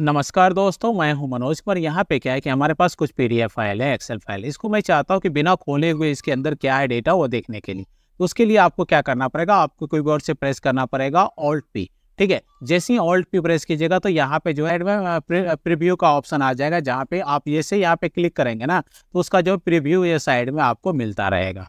नमस्कार दोस्तों मैं हूं मनोज पर यहाँ पे क्या है कि हमारे पास कुछ पीडीएफ फाइल है एक्सेल फाइल इसको मैं चाहता हूँ कि बिना खोले हुए इसके अंदर क्या है डेटा वो देखने के लिए तो उसके लिए आपको क्या करना पड़ेगा आपको कोई वर्ड से प्रेस करना पड़ेगा ऑल्ट पी ठीक है जैसे ही ऑल्ट पी प्रेस कीजिएगा तो यहाँ पे जो है प्रिव्यू का ऑप्शन आ जाएगा जहाँ पे आप ये यहाँ पे क्लिक करेंगे ना तो उसका जो प्रिव्यू ये साइड में आपको मिलता रहेगा